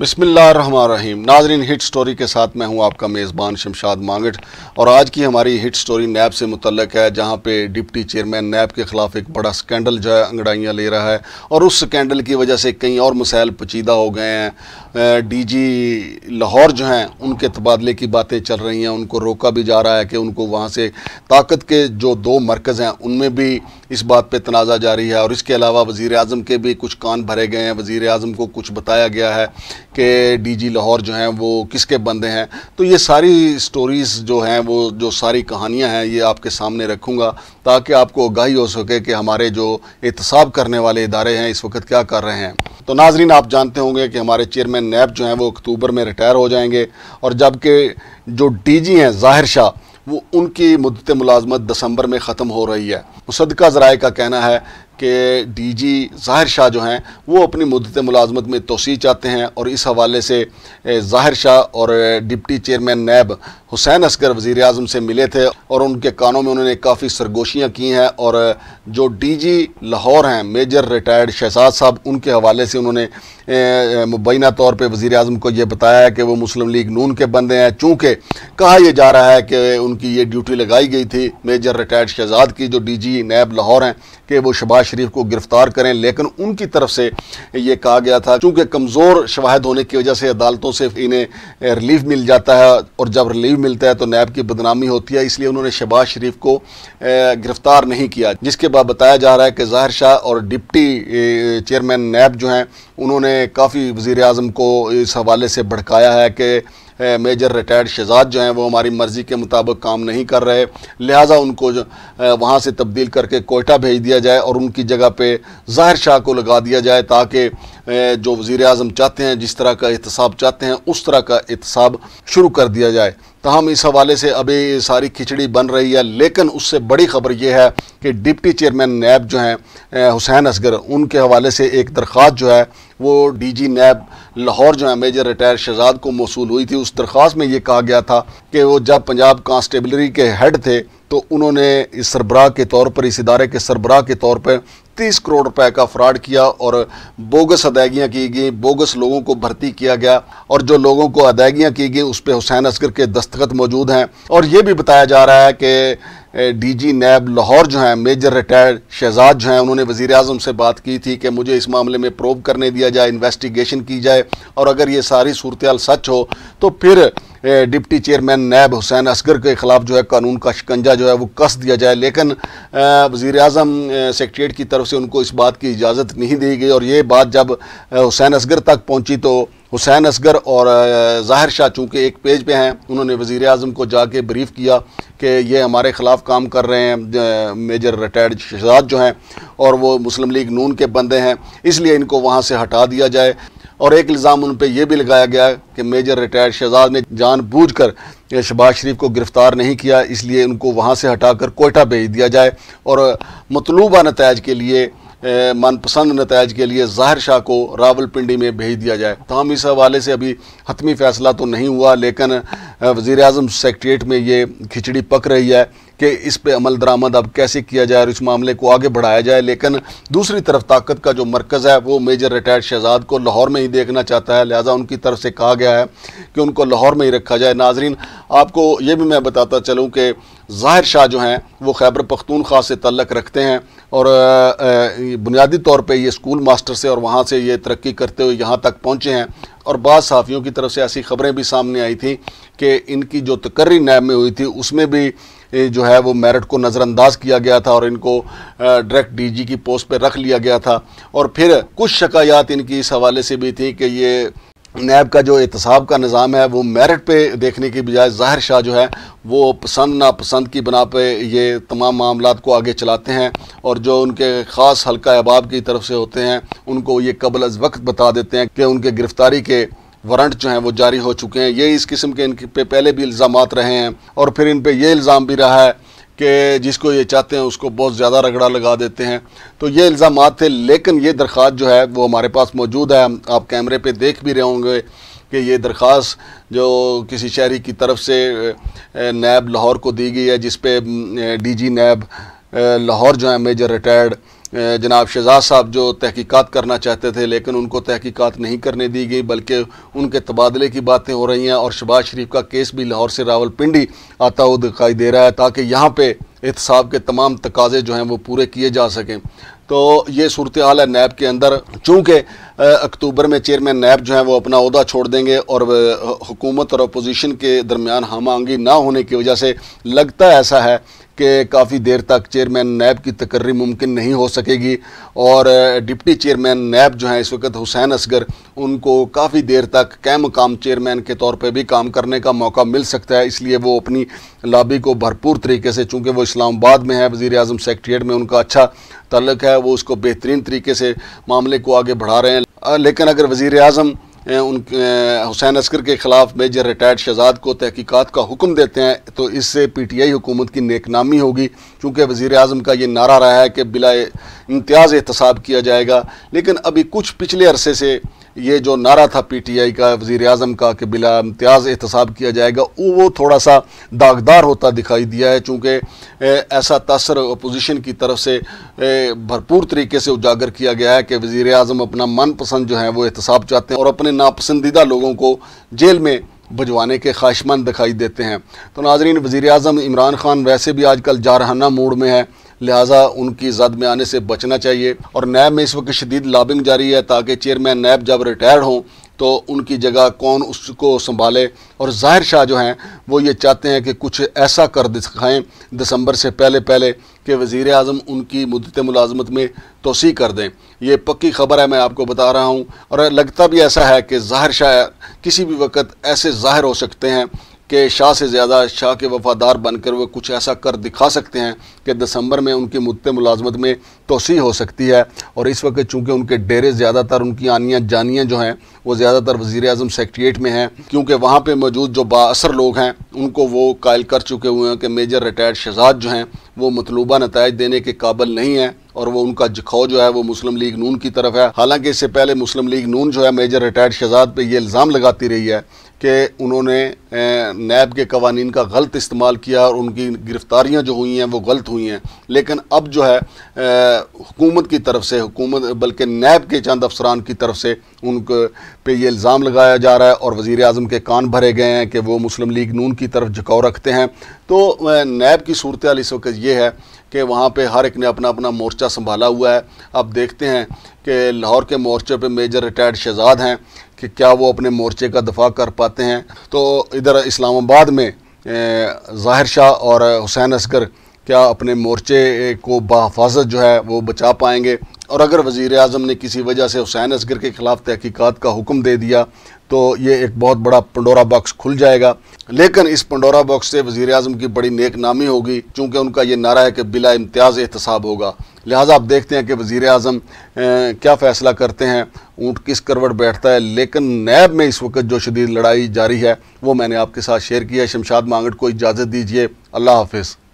रहीम नाजरीन hit story के साथ मैं हूं आपका मेज़बान शमशाद मांगट और आज की हमारी हिट स्टोरी नैब से मुतलक है जहां पे डिप्टी चेयरमैन नैब के ख़िलाफ़ एक बड़ा स्कैंडल जो है अंगड़ाइयाँ ले रहा है और उस स्कैंडल की वजह से कई और मसाइल पचीदा हो गए हैं डीजी लाहौर जो हैं उनके तबादले की बातें चल रही हैं उनको रोका भी जा रहा है कि उनको वहाँ से ताकत के जो दो मरकज़ हैं उनमें भी इस बात पर तनाज़ा जारी है और इसके अलावा वज़ी अजम के भी कुछ कान भरे गए हैं वज़ी अजम को कुछ बताया गया है कि डी जी लाहौर जो हैं वो किसके बंदे हैं तो ये सारी स्टोरीज़ जो हैं वो जो सारी कहानियाँ हैं ये आपके सामने रखूँगा ताकि आपको आगाही हो सके कि हमारे जो एहतसाब करने वाले इदारे हैं इस वक्त क्या कर रहे हैं तो नाजरीन आप जानते होंगे कि हमारे चेयरमैन नैब जो हैं वो अक्टूबर में रिटायर हो जाएंगे और जबकि जो डीजी हैं जाहिर शाह वो उनकी मदत मुलाजमत दिसंबर में ख़त्म हो रही है मुसदका जराए का कहना है कि डीजी ज़ाहिर शाह जो हैं वो अपनी मदत मुलाजमत में तोसी चाहते हैं और इस हवाले से ज़ाहिर शाह और डिप्टी चेयरमैन नैब हुसैन असगर वज़ी अजम से मिले थे और उनके कानों में उन्होंने काफ़ी सरगोशियाँ की हैं और जो डीजी लाहौर हैं मेजर रिटायर्ड शहजाद साहब उनके हवाले से उन्होंने मुबैना तौर पर वज़ी अजम को यह बताया है कि वो मुस्लिम लीग नून के बंदे हैं चूँकि कहा यह जा रहा है कि उनकी ये ड्यूटी लगाई गई थी मेजर रिटायर्ड शहजाद की जो डी जी नैब लाहौर हैं कि वो शबाज शरीफ को गिरफ्तार करें लेकिन उनकी तरफ से ये कहा गया था चूँकि कमज़ोर शवाहद होने की वजह से अदालतों से इन्हें रिलीफ मिल जाता है और जब रिलीफ मिलता है तो नैब की बदनामी होती है इसलिए उन्होंने शबाज शरीफ को गिरफ्तार नहीं किया जिसके बाद बताया जा रहा है कि ज़ाहिर शाह और डिप्टी चेयरमैन नैब जो हैं उन्होंने काफ़ी वज़ी अजम को इस हवाले से भड़काया है कि मेजर रिटायर्ड शहजाद जो हैं वो हमारी मर्ज़ी के मुताबिक काम नहीं कर रहे लिहाजा उनको जो वहाँ से तब्दील करके कोयटा भेज दिया जाए और उनकी जगह पर ज़ाहिर शाह को लगा दिया जाए ताकि जो वज़ी अजम चाहते हैं जिस तरह का एहतसाब चाहते हैं उस तरह का एहतसाब शुरू कर दिया जाए तहम इस हवाले से अभी सारी खिचड़ी बन रही है लेकिन उससे बड़ी खबर यह है कि डिप्टी चेयरमैन नैब जो हैं हुसैन असगर उनके हवाले से एक दरख्वास्त जो है वो डी जी नैब लाहौर जो है मेजर रिटायर शहजाद को मौसू हुई थी उस दरख्वास में ये कहा गया था कि वो जब पंजाब कांस्टेबलरी के हेड थे तो उन्होंने इस सरबराह के तौर पर इस इदारे के सरबराह के तौर पर तीस करोड़ रुपए का फ्रॉड किया और बोगस अदायगियाँ की गई बोगस लोगों को भर्ती किया गया और जो लोगों को अदायगियाँ की गई उस पर हुसैन असगर के दस्तखत मौजूद हैं और ये भी बताया जा रहा है कि डी जी नैब लाहौर जो हैं मेजर रिटायर्ड शहजाद जो हैं उन्होंने वज़ी अजम से बात की थी कि मुझे इस मामले में प्रोव करने दिया जाए इन्वेस्टिगेशन की जाए और अगर ये सारी सूरत सच हो तो फिर डिप्टी चेयरमैन नैब हुसैन असगर के ख़िलाफ़ जो है कानून का शिकंजा जो है वो कस दिया जाए लेकिन वज़ी अजम सेक्रट्रेट की तरफ से उनको इस बात की इजाज़त नहीं दी गई और ये बात जब हुसैन असगर तक पहुँची तो हुसैन असगर और जाहिर शाह चूँकि एक पेज पे हैं उन्होंने वज़ी अजम को जाके ब्रीफ़ किया कि ये हमारे ख़िलाफ़ काम कर रहे हैं मेजर रिटायर्ड शहजाद जो हैं और वो मुस्लिम लीग नून के बंदे हैं इसलिए इनको वहाँ से हटा दिया जाए और एक इल्ज़ाम उन पर यह भी लगाया गया कि मेजर रिटायर्ड शहजाद ने जान बूझ कर शबाज शरीफ को गिरफ़्तार नहीं किया इसलिए उनको वहाँ से हटा कर कोयटा भेज दिया जाए और मतलूबा नतज के लिए मनपसंद नतज के लिए ज़ाहिर शाह को रावलपिंडी में भेज दिया जाए तमाम इस हवाले से अभी हतमी फ़ैसला तो नहीं हुआ लेकिन वजीर अजम सेक्रट्रेट में ये खिचड़ी पक रही है कि इस पर अमल दरामद अब कैसे किया जाए और इस मामले को आगे बढ़ाया जाए लेकिन दूसरी तरफ ताकत का जो मरकज़ है वो मेजर रिटायर्ड शहजाद को लाहौर में ही देखना चाहता है लिहाजा उनकी तरफ से कहा गया है कि उनको लाहौर में ही रखा जाए नाजरीन आपको ये भी मैं बताता चलूँ कि ज़ाहिर शाह जो हैं वो खैबर पख्तूनख्वा से तल्लक रखते हैं और बुनियादी तौर पर ये स्कूल मास्टर से और वहाँ से ये तरक्की करते हुए यहाँ तक पहुँचे हैं और बाद सहाफ़ियों की तरफ से ऐसी ख़बरें भी सामने आई थी कि इनकी जो तकर्री नैब में हुई थी उसमें भी जो है वो मेरिट को नज़रअंदाज किया गया था और इनको डायरेक्ट डीजी की पोस्ट पर रख लिया गया था और फिर कुछ शिकायात इनकी इस हवाले से भी थी कि ये नैब का जो एहतसाब का निज़ाम है वो मेरिट पे देखने की बजाय ज़ाहिर शाह जो है वो पसंद नापसंद की बना पे ये तमाम मामला को आगे चलाते हैं और जो उनके ख़ास हल्का अहबाब की तरफ से होते हैं उनको ये कबल अज़ वक्त बता देते हैं कि उनके गिरफ़्तारी के वारंट जो हैं वो जारी हो चुके हैं ये इस किस्म के इनके पे पहले भी इल्ज़ाम रहे हैं और फिर इन पर यह इल्ज़ाम भी रहा है कि जिसको ये चाहते हैं उसको बहुत ज़्यादा रगड़ा लगा देते हैं तो ये इल्ज़ाम थे लेकिन ये दरख्वास्त जो है वो हमारे पास मौजूद है आप कैमरे पर देख भी रहे होंगे कि ये दरख्वास्त जो किसी शहरी की तरफ से नैब लाहौर को दी गई है जिस डी जी नैब लाहौर जो है मेजर रिटायर्ड जनाब शहजाद साहब जो तहकीकात करना चाहते थे लेकिन उनको तहकीकात नहीं करने दी गई बल्कि उनके तबादले की बातें हो रही हैं और शबाज शरीफ का केस भी लाहौर से रावलपिंडी आता हुआ दिखाई दे रहा है ताकि यहाँ पर एहतसाब के तमाम तकाजे जो हैं वो पूरे किए जा सकें तो ये सूरत हाल है नैब के अंदर चूँकि अक्टूबर में चेयरमैन नैब जो हैं वो अपना अहदा छोड़ देंगे और हुकूमत और अपोजिशन के दरमियान हम आहंगी ना होने की वजह से लगता ऐसा है कि काफ़ी देर तक चेयरमैन नैब की तकर्री मुमकिन नहीं हो सकेगी और डिप्टी चेयरमैन नैब जो हैं इस वक्त हुसैन असगर उनको काफ़ी देर तक कैम काम चेयरमैन के तौर पर भी काम करने का मौका मिल सकता है इसलिए वो अपनी लॉबी को भरपूर तरीके से चूँकि वो इस्लामाबाद में है वज़ी अजम सेक्रट्रियट में उनका अच्छा तलक़ है वो उसको बेहतरीन तरीके से मामले को आगे बढ़ा रहे हैं लेकिन अगर वज़ी अजम उन हुसैन असकर के ख़िलाफ़ मेजर रिटायर्ड शहजाद को तहकीक़ात का हुक्म देते हैं तो इससे पी टी आई हुकूमत की नेकनामी होगी चूँकि वज़ी अजम का ये नारा रहा है कि बिला इम्तियाज़ एहतसाब किया जाएगा लेकिन अभी कुछ पिछले अरसे से ये जो नारा था पी टी आई का वज़ी अजम का कि बिला इम्तियाज़ एहतसाब किया जाएगा वो थोड़ा सा दागदार होता दिखाई दिया है चूँकि ऐसा तसर अपोजिशन की तरफ से भरपूर तरीके से उजागर किया गया है कि वज़ी अजम अपना मनपसंद जो है वो एहतसाब चाहते हैं और अपने नापसंदीदा लोगों को जेल में भजवाने के ख्वाहिशमंद दिखाई देते हैं तो नाजरीन वज़ी अजम इमरान ख़ान वैसे भी आजकल जारहाना मूड में है लिहाजा उनकी जद में आने से बचना चाहिए और नैब में इस वक्त शदीद लाबिंग जारी है ताकि चेयरमैन नैब जब रिटायर्ड हों तो उनकी जगह कौन उसको संभाले और ज़ाहिर शाह जो हैं वो ये चाहते हैं कि कुछ ऐसा कर दिखाएँ दिसंबर से पहले पहले कि वज़ी अजम उनकी मदत मुलाजमत में तोसी कर दें ये पक्की खबर है मैं आपको बता रहा हूँ और लगता भी ऐसा है कि ज़ाहिर शाह किसी भी वक्त ऐसे ज़ाहिर हो सकते हैं कि शाह से ज़्यादा शाह के वफादार बनकर वह कुछ ऐसा कर दिखा सकते हैं कि दिसंबर में उनकी मुद्दे मुलाजमत में तोसी हो सकती है और इस वक्त चूँकि उनके डेरे ज़्यादातर उनकी आनियाँ जानियाँ जो हैं वो ज़्यादातर वज़ी अजम सेक्रट्रिएट में हैं क्योंकि वहाँ पर मौजूद जो बासर लोग हैं उनको वो कायल कर चुके हुए हैं कि मेजर रिटायर्ड शहजाद जो हैं वो मतलूबा नतज देने के काबिल नहीं हैं और वो उनका जखाव जो है वो मुस्लिम लीग नून की तरफ है हालांकि इससे पहले मुस्लिम लीग नून जो है मेजर रिटायर्ड शहजाद पर यह इल्ज़ाम लगाती रही है कि उन्होंने नैब के कवानीन का गलत इस्तेमाल किया और उनकी गिरफ़्तारियाँ जो हुई हैं वो गलत हुई हैं लेकिन अब जो है हुकूमत की तरफ से हुकूमत बल्कि नैब के चंद अफसरान की तरफ से उन पे ये इल्ज़ाम लगाया जा रहा है और वज़ी अजम के कान भरे गए हैं कि वो मुस्लिम लीग नून की तरफ झुकाव रखते हैं तो नैब की सूरत इस वक्त ये है कि वहाँ पर हर एक ने अपना अपना मोर्चा संभाला हुआ है अब देखते हैं कि लाहौर के मोर्चे पर मेजर रिटायर्ड शहजाद हैं कि क्या वो अपने मोर्चे का दफा कर पाते हैं तो इधर इस्लामाबाद में ज़ाहिर शाह और हुसैन असगर क्या अपने मोर्चे को बाफाजत जो है वो बचा पाएंगे और अगर वज़ी अजम ने किसी वजह से हुसैन असगर के ख़िलाफ़ तहकीक़ात का हुक्म दे दिया तो ये एक बहुत बड़ा पंडोरा बॉक्स खुल जाएगा लेकिन इस पंडोरा बॉक्स से वज़ी अजम की बड़ी नेक नामी होगी चूँकि उनका ये नारा है कि बिला इम्तियाज़ एहतसाब होगा लिहाजा आप देखते हैं कि वज़ी अजम क्या फ़ैसला करते हैं ऊँट किस करवट बैठता है लेकिन नैब में इस वक्त जो शदीद लड़ाई जारी है वो मैंने आपके साथ शेयर किया शमशाद मांगट को इजाज़त दीजिए अल्लाह हाफिज़